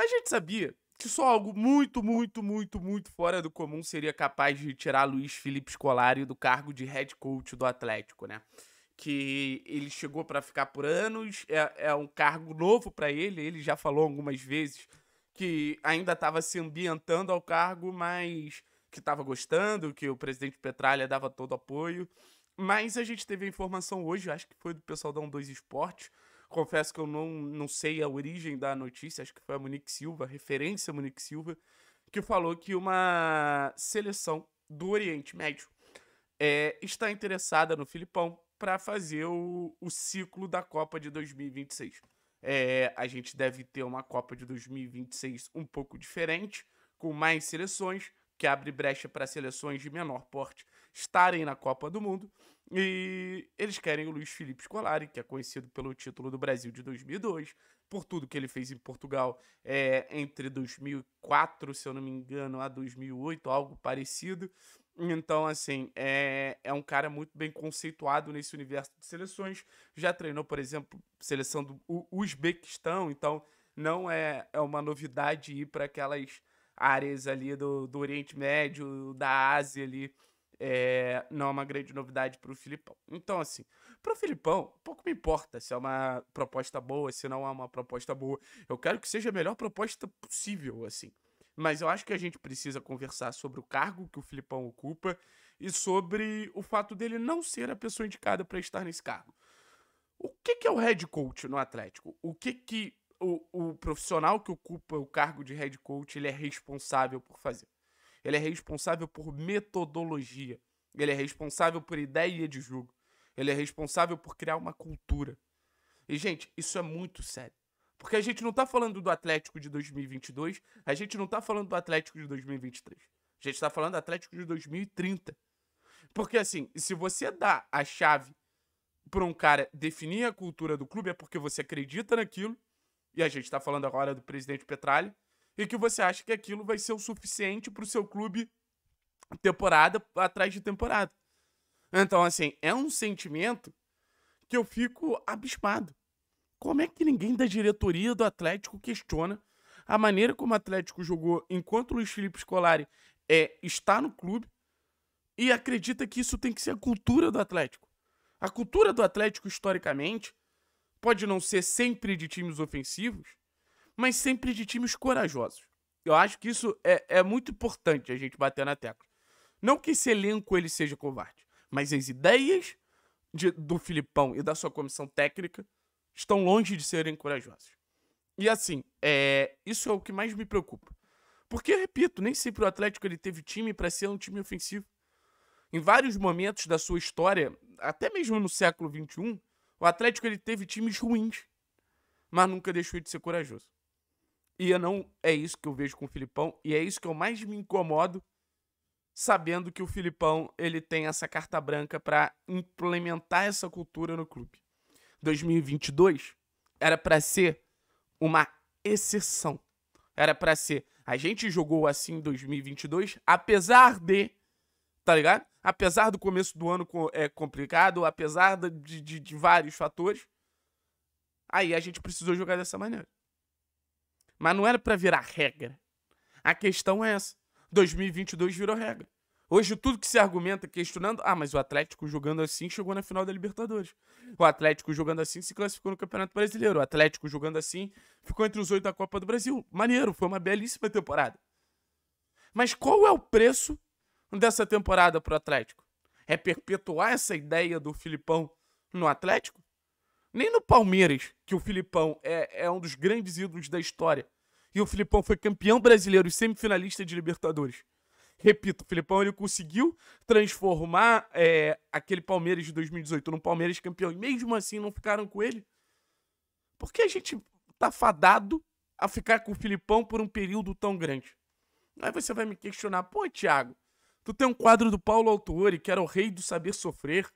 A gente sabia que só algo muito, muito, muito, muito fora do comum seria capaz de tirar Luiz Felipe Scolari do cargo de head coach do Atlético, né? Que ele chegou para ficar por anos, é, é um cargo novo para ele, ele já falou algumas vezes que ainda estava se ambientando ao cargo, mas que estava gostando, que o presidente Petralha dava todo apoio. Mas a gente teve a informação hoje, acho que foi do pessoal da 1-2 Esportes, Confesso que eu não, não sei a origem da notícia, acho que foi a Monique Silva, referência a Monique Silva, que falou que uma seleção do Oriente Médio é, está interessada no Filipão para fazer o, o ciclo da Copa de 2026. É, a gente deve ter uma Copa de 2026 um pouco diferente, com mais seleções, que abre brecha para seleções de menor porte estarem na Copa do Mundo. E eles querem o Luiz Felipe Scolari, que é conhecido pelo título do Brasil de 2002, por tudo que ele fez em Portugal é, entre 2004, se eu não me engano, a 2008, algo parecido. Então, assim, é, é um cara muito bem conceituado nesse universo de seleções. Já treinou, por exemplo, seleção do Uzbequistão, então não é, é uma novidade ir para aquelas áreas ali do, do Oriente Médio, da Ásia ali, é, não é uma grande novidade para o Filipão. Então, assim, para o Filipão, pouco me importa se é uma proposta boa, se não é uma proposta boa. Eu quero que seja a melhor proposta possível, assim. Mas eu acho que a gente precisa conversar sobre o cargo que o Filipão ocupa e sobre o fato dele não ser a pessoa indicada para estar nesse cargo. O que, que é o head coach no Atlético? O que, que o, o profissional que ocupa o cargo de head coach, ele é responsável por fazer. Ele é responsável por metodologia. Ele é responsável por ideia de jogo. Ele é responsável por criar uma cultura. E, gente, isso é muito sério. Porque a gente não tá falando do Atlético de 2022, a gente não tá falando do Atlético de 2023. A gente tá falando do Atlético de 2030. Porque, assim, se você dá a chave para um cara definir a cultura do clube, é porque você acredita naquilo e a gente está falando agora do presidente Petralli, e que você acha que aquilo vai ser o suficiente para o seu clube temporada atrás de temporada. Então, assim, é um sentimento que eu fico abismado. Como é que ninguém da diretoria do Atlético questiona a maneira como o Atlético jogou enquanto o Luiz Felipe Scolari é, está no clube e acredita que isso tem que ser a cultura do Atlético? A cultura do Atlético, historicamente, Pode não ser sempre de times ofensivos, mas sempre de times corajosos. Eu acho que isso é, é muito importante a gente bater na tecla. Não que esse elenco ele seja covarde, mas as ideias de, do Filipão e da sua comissão técnica estão longe de serem corajosas. E assim, é, isso é o que mais me preocupa. Porque, repito, nem sempre o Atlético ele teve time para ser um time ofensivo. Em vários momentos da sua história, até mesmo no século XXI, o Atlético ele teve times ruins, mas nunca deixou de ser corajoso. E eu não é isso que eu vejo com o Filipão e é isso que eu mais me incomodo sabendo que o Filipão ele tem essa carta branca para implementar essa cultura no clube. 2022 era para ser uma exceção. Era para ser. A gente jogou assim em 2022, apesar de tá ligado? Apesar do começo do ano é complicado, apesar de, de, de vários fatores, aí a gente precisou jogar dessa maneira. Mas não era para virar regra. A questão é essa. 2022 virou regra. Hoje, tudo que se argumenta questionando. Ah, mas o Atlético jogando assim chegou na final da Libertadores. O Atlético jogando assim se classificou no Campeonato Brasileiro. O Atlético jogando assim ficou entre os oito da Copa do Brasil. Maneiro, foi uma belíssima temporada. Mas qual é o preço dessa temporada pro Atlético? É perpetuar essa ideia do Filipão no Atlético? Nem no Palmeiras, que o Filipão é, é um dos grandes ídolos da história. E o Filipão foi campeão brasileiro e semifinalista de Libertadores. Repito, o Filipão ele conseguiu transformar é, aquele Palmeiras de 2018 num Palmeiras campeão. E mesmo assim não ficaram com ele. Porque a gente tá fadado a ficar com o Filipão por um período tão grande. Aí você vai me questionar, pô, Thiago, Tu tem um quadro do Paulo Autuori, que era o rei do saber sofrer.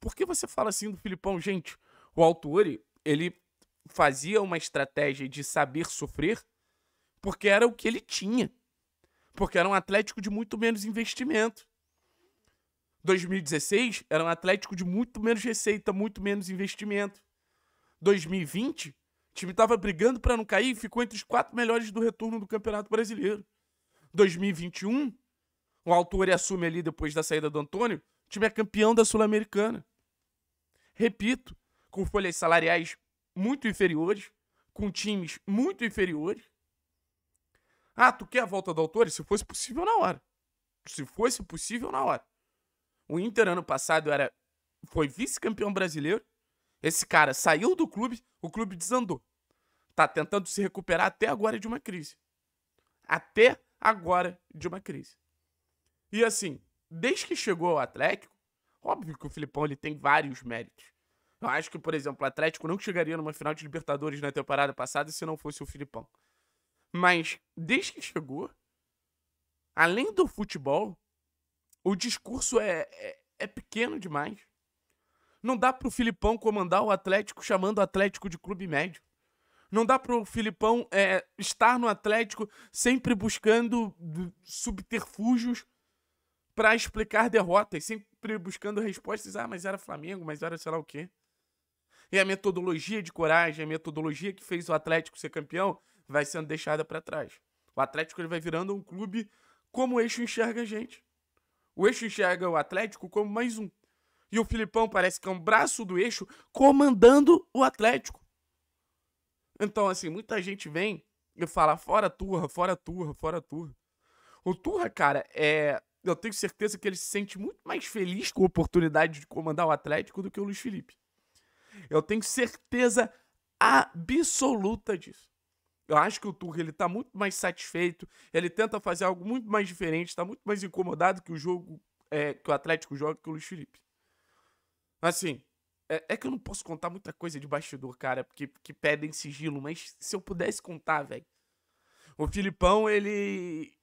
Por que você fala assim do Filipão? Gente, o Autuori, ele fazia uma estratégia de saber sofrer porque era o que ele tinha. Porque era um Atlético de muito menos investimento. 2016 era um Atlético de muito menos receita, muito menos investimento. 2020, o time estava brigando para não cair e ficou entre os quatro melhores do retorno do Campeonato Brasileiro. 2021, o autor assume ali depois da saída do Antônio. O time é campeão da Sul-Americana. Repito, com folhas salariais muito inferiores, com times muito inferiores. Ah, tu quer a volta do autor? Se fosse possível, na hora. Se fosse possível, na hora. O Inter, ano passado, era foi vice-campeão brasileiro. Esse cara saiu do clube, o clube desandou. Tá tentando se recuperar até agora de uma crise. Até agora de uma crise. E assim, desde que chegou ao Atlético, óbvio que o Filipão ele tem vários méritos. Eu acho que, por exemplo, o Atlético não chegaria numa final de Libertadores na temporada passada se não fosse o Filipão. Mas desde que chegou, além do futebol, o discurso é, é, é pequeno demais. Não dá pro Filipão comandar o Atlético chamando o Atlético de clube médio. Não dá pro Filipão é, estar no Atlético sempre buscando subterfúgios para explicar derrotas, sempre buscando respostas. Ah, mas era Flamengo, mas era sei lá o quê. E a metodologia de coragem, a metodologia que fez o Atlético ser campeão, vai sendo deixada para trás. O Atlético ele vai virando um clube como o Eixo enxerga a gente. O Eixo enxerga o Atlético como mais um. E o Filipão parece que é um braço do Eixo comandando o Atlético. Então, assim, muita gente vem e fala fora Turra, fora Turra, fora Turra. O Turra, cara, é eu tenho certeza que ele se sente muito mais feliz com a oportunidade de comandar o Atlético do que o Luiz Felipe. Eu tenho certeza absoluta disso. Eu acho que o Tuchel ele tá muito mais satisfeito, ele tenta fazer algo muito mais diferente, está muito mais incomodado que o jogo é, que o Atlético joga que o Luiz Felipe. Assim, é, é, que eu não posso contar muita coisa de bastidor, cara, porque que pedem sigilo, mas se eu pudesse contar, velho. O Filipão, ele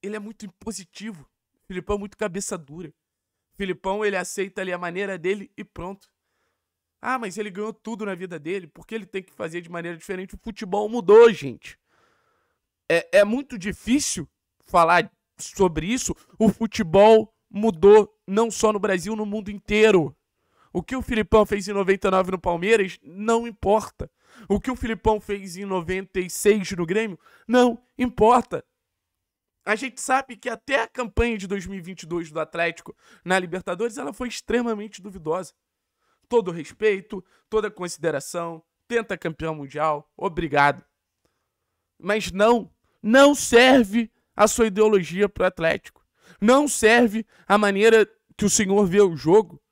ele é muito impositivo. Filipão é muito cabeça dura. Filipão, ele aceita ali a maneira dele e pronto. Ah, mas ele ganhou tudo na vida dele, porque ele tem que fazer de maneira diferente. O futebol mudou, gente. É, é muito difícil falar sobre isso. O futebol mudou não só no Brasil, no mundo inteiro. O que o Filipão fez em 99 no Palmeiras não importa. O que o Filipão fez em 96 no Grêmio não importa. A gente sabe que até a campanha de 2022 do Atlético na Libertadores ela foi extremamente duvidosa. Todo respeito, toda consideração, tenta campeão mundial, obrigado. Mas não, não serve a sua ideologia para o Atlético. Não serve a maneira que o senhor vê o jogo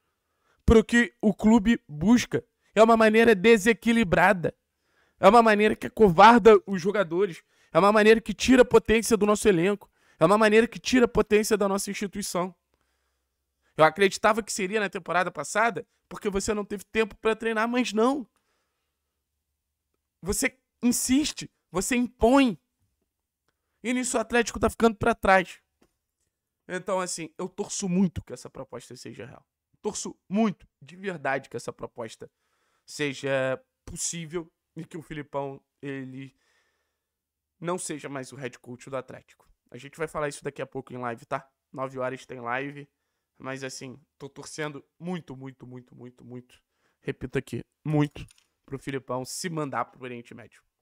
para o que o clube busca. É uma maneira desequilibrada. É uma maneira que acovarda os jogadores. É uma maneira que tira a potência do nosso elenco. É uma maneira que tira a potência da nossa instituição. Eu acreditava que seria na temporada passada, porque você não teve tempo para treinar, mas não. Você insiste, você impõe. E nisso o Atlético tá ficando para trás. Então, assim, eu torço muito que essa proposta seja real. Torço muito, de verdade, que essa proposta seja possível e que o Filipão ele não seja mais o head coach do Atlético. A gente vai falar isso daqui a pouco em live, tá? 9 horas tem live. Mas assim, tô torcendo muito, muito, muito, muito, muito. Repito aqui, muito pro Filipão se mandar pro Oriente Médio.